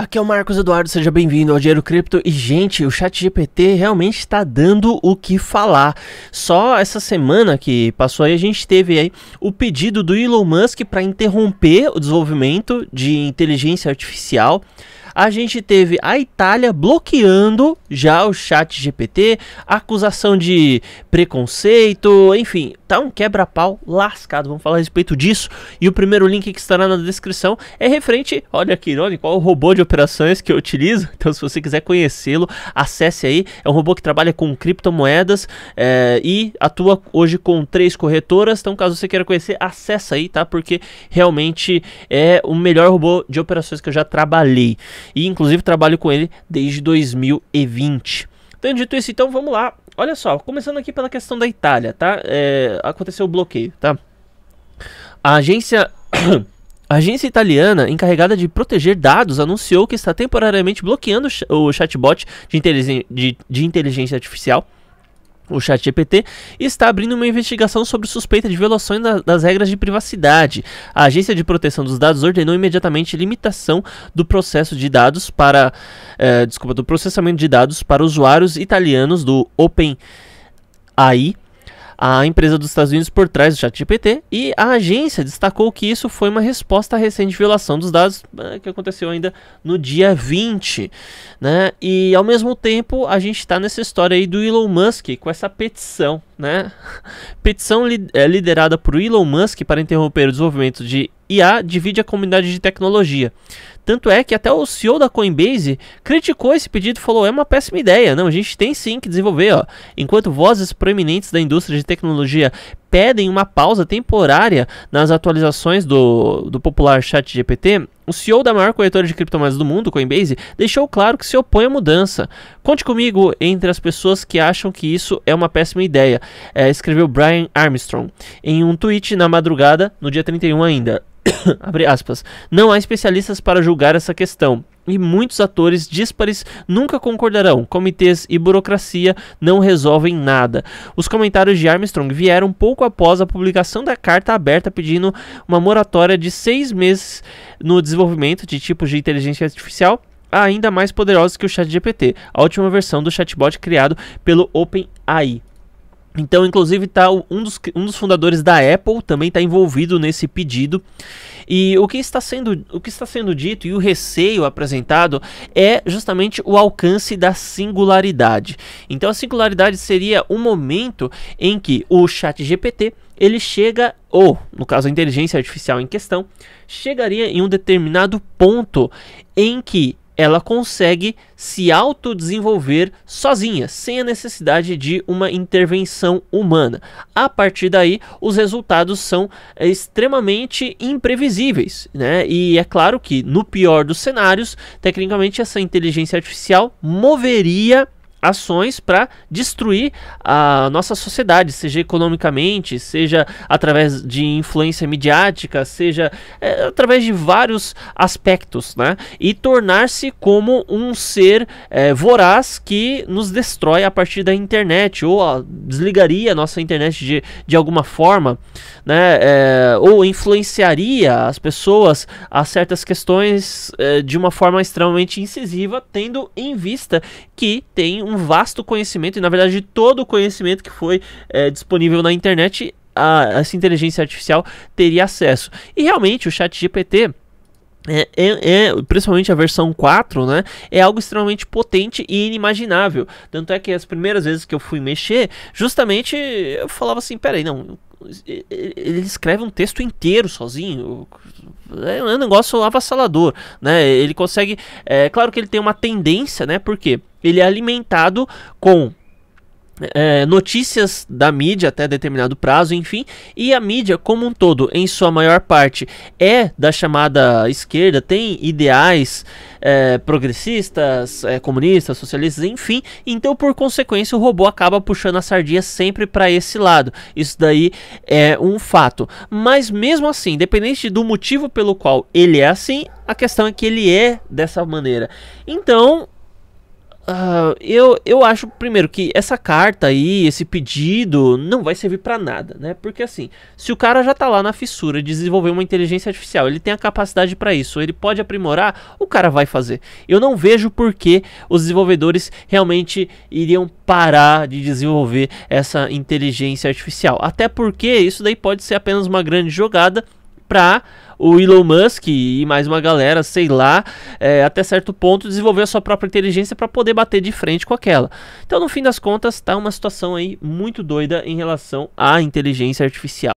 Aqui é o Marcos Eduardo, seja bem-vindo ao Dinheiro Cripto. E, gente, o Chat GPT realmente está dando o que falar. Só essa semana que passou aí, a gente teve aí o pedido do Elon Musk para interromper o desenvolvimento de inteligência artificial a gente teve a Itália bloqueando já o chat GPT, acusação de preconceito, enfim, tá um quebra-pau lascado. Vamos falar a respeito disso. E o primeiro link que estará na descrição é referente, olha que irônico, ao robô de operações que eu utilizo. Então, se você quiser conhecê-lo, acesse aí. É um robô que trabalha com criptomoedas é, e atua hoje com três corretoras. Então, caso você queira conhecer, acessa aí, tá? Porque realmente é o melhor robô de operações que eu já trabalhei e inclusive trabalho com ele desde 2020. Então, dito isso, então vamos lá. Olha só, começando aqui pela questão da Itália, tá? É, aconteceu o bloqueio, tá? A agência A agência italiana encarregada de proteger dados anunciou que está temporariamente bloqueando o chatbot de, inteligência artificial o ChatGPT, está abrindo uma investigação sobre suspeita de violações da, das regras de privacidade. A Agência de Proteção dos Dados ordenou imediatamente limitação do processo de dados para, eh, desculpa, do processamento de dados para usuários italianos do OpenAI a empresa dos Estados Unidos por trás do ChatGPT e a agência destacou que isso foi uma resposta à recente violação dos dados eh, que aconteceu ainda no dia 20, né? E ao mesmo tempo a gente está nessa história aí do Elon Musk com essa petição, né? Petição li eh, liderada por Elon Musk para interromper o desenvolvimento de IA divide a comunidade de tecnologia. Tanto é que até o CEO da Coinbase criticou esse pedido e falou: é uma péssima ideia. Não, a gente tem sim que desenvolver. Ó. Enquanto vozes proeminentes da indústria de tecnologia pedem uma pausa temporária nas atualizações do, do popular chat GPT, o CEO da maior corretora de criptomoedas do mundo, Coinbase, deixou claro que se opõe à mudança. Conte comigo entre as pessoas que acham que isso é uma péssima ideia, é, escreveu Brian Armstrong em um tweet na madrugada, no dia 31 ainda. Não há especialistas para julgar essa questão e muitos atores díspares nunca concordarão. Comitês e burocracia não resolvem nada. Os comentários de Armstrong vieram pouco após a publicação da carta aberta pedindo uma moratória de seis meses no desenvolvimento de tipos de inteligência artificial ainda mais poderosos que o ChatGPT, a última versão do chatbot criado pelo OpenAI. Então, inclusive, tá um, dos, um dos fundadores da Apple também está envolvido nesse pedido. E o que, está sendo, o que está sendo dito e o receio apresentado é justamente o alcance da singularidade. Então, a singularidade seria um momento em que o chat GPT ele chega, ou no caso a inteligência artificial em questão, chegaria em um determinado ponto em que ela consegue se autodesenvolver sozinha, sem a necessidade de uma intervenção humana. A partir daí, os resultados são é, extremamente imprevisíveis, né? E é claro que, no pior dos cenários, tecnicamente essa inteligência artificial moveria ações para destruir a nossa sociedade, seja economicamente, seja através de influência midiática, seja é, através de vários aspectos, né? E tornar-se como um ser é, voraz que nos destrói a partir da internet ou ó, desligaria a nossa internet de, de alguma forma, né? É, ou influenciaria as pessoas a certas questões é, de uma forma extremamente incisiva, tendo em vista que tem um vasto conhecimento, e na verdade todo o conhecimento que foi é, disponível na internet, a, essa inteligência artificial teria acesso. E realmente o chat GPT... É, é, é, principalmente a versão 4, né? É algo extremamente potente e inimaginável. Tanto é que as primeiras vezes que eu fui mexer, justamente eu falava assim: peraí, não, ele escreve um texto inteiro sozinho. É, é um negócio avassalador, né? Ele consegue. É claro que ele tem uma tendência, né? Porque ele é alimentado com é, notícias da mídia até determinado prazo, enfim, e a mídia como um todo, em sua maior parte, é da chamada esquerda, tem ideais é, progressistas, é, comunistas, socialistas, enfim, então por consequência o robô acaba puxando a sardinha sempre para esse lado. Isso daí é um fato. Mas mesmo assim, independente do motivo pelo qual ele é assim, a questão é que ele é dessa maneira. Então ah, eu, eu acho, primeiro, que essa carta aí, esse pedido, não vai servir para nada, né? Porque assim, se o cara já tá lá na fissura de desenvolver uma inteligência artificial, ele tem a capacidade para isso, ele pode aprimorar, o cara vai fazer. Eu não vejo por que os desenvolvedores realmente iriam parar de desenvolver essa inteligência artificial. Até porque isso daí pode ser apenas uma grande jogada para o Elon Musk e mais uma galera, sei lá, é, até certo ponto desenvolver a sua própria inteligência para poder bater de frente com aquela. Então, no fim das contas, está uma situação aí muito doida em relação à inteligência artificial.